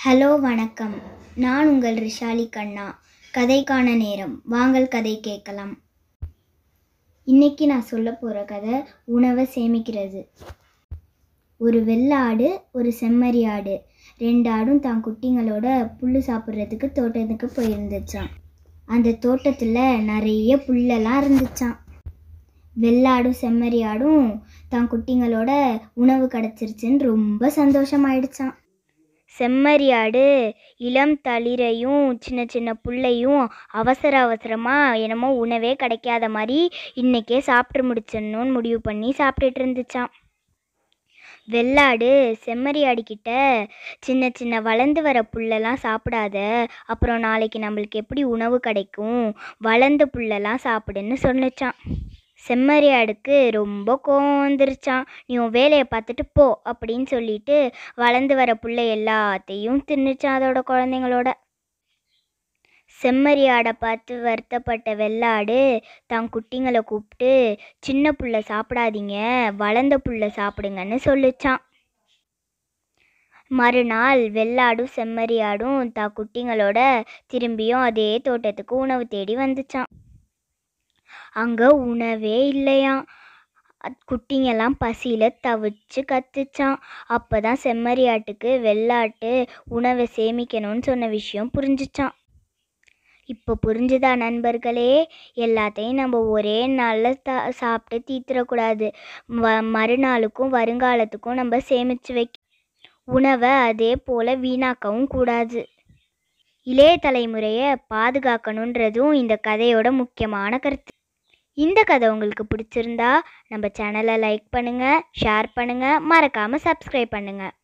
hello வணக்கம் நான் உங்கள் ரிஷாலி கண்ணா கதைக்கான நேரம் வாங்கள் கதை கேட்கலாம் இன்னைக்கு நான் சொல்ல போகிற கதை உணவை சேமிக்கிறது ஒரு வெள்ளாடு ஒரு செம்மறி ஆடு ரெண்டு ஆடும் தான் குட்டிங்களோட புல் சாப்பிட்றதுக்கு தோட்டத்துக்கு போயிருந்துச்சான் அந்த தோட்டத்தில் நிறைய புல்லெல்லாம் இருந்துச்சான் வெள்ளாடும் செம்மறியாடும் தான் குட்டிங்களோட உணவு கிடச்சிருச்சுன்னு ரொம்ப சந்தோஷமாயிடுச்சான் செம்மறியாடு இளம் தளிரையும் சின்ன சின்ன புள்ளையும் அவசர அவசரமாக என்னமோ உணவே கிடைக்காத மாதிரி இன்றைக்கே சாப்பிட்டு முடிச்சிடணும்னு முடிவு பண்ணி சாப்பிட்டுட்டு இருந்துச்சான் வெள்ளாடு செம்மறியாடுக்கிட்ட சின்ன சின்ன வளர்ந்து வர புல்லெல்லாம் சாப்பிடாத அப்புறம் நாளைக்கு நம்மளுக்கு எப்படி உணவு கிடைக்கும் வளர்ந்த புல்லெல்லாம் சாப்பிடுன்னு சொன்னச்சான் செம்மறியாடுக்கு ரொம்ப கோவம் வந்துருச்சான் நீ உன் வேலையை பார்த்துட்டு போ அப்படின்னு சொல்லிட்டு வளர்ந்து வர பிள்ளை எல்லாத்தையும் தின்னுச்சான் அதோட குழந்தைங்களோட செம்மறியாடை பார்த்து வருத்தப்பட்ட வெள்ளாடு தன் குட்டிங்களை கூப்பிட்டு சின்ன புள்ள சாப்பிடாதீங்க வளர்ந்த புள்ள சாப்பிடுங்கன்னு சொல்லிச்சான் மறுநாள் வெள்ளாடும் செம்மறியாடும் தா குட்டிங்களோட திரும்பியும் அதே தோட்டத்துக்கு உணவு தேடி வந்துச்சான் அங்கே உணவே இல்லையாம் குட்டிங்கெல்லாம் பசியில் தவிச்சு கத்துச்சான் அப்போ தான் செம்மறியாட்டுக்கு வெள்ளாட்டு உணவை சேமிக்கணும்னு சொன்ன விஷயம் புரிஞ்சிச்சான் இப்போ புரிஞ்சுதா நண்பர்களே எல்லாத்தையும் நம்ம ஒரே நாளில் த சாப்பிட்டு தீத்துறக்கூடாது வ மறுநாளுக்கும் வருங்காலத்துக்கும் நம்ம சேமித்து வைக்க உணவை அதே போல் வீணாக்கவும் கூடாது இளைய தலைமுறையை பாதுகாக்கணுன்றதும் இந்த கதையோட முக்கியமான கருத்து இந்த கதை உங்களுக்கு பிடிச்சிருந்தா நம்ம சேனலை லைக் பண்ணுங்கள் ஷேர் பண்ணுங்கள் மறக்காமல் சப்ஸ்கிரைப் பண்ணுங்கள்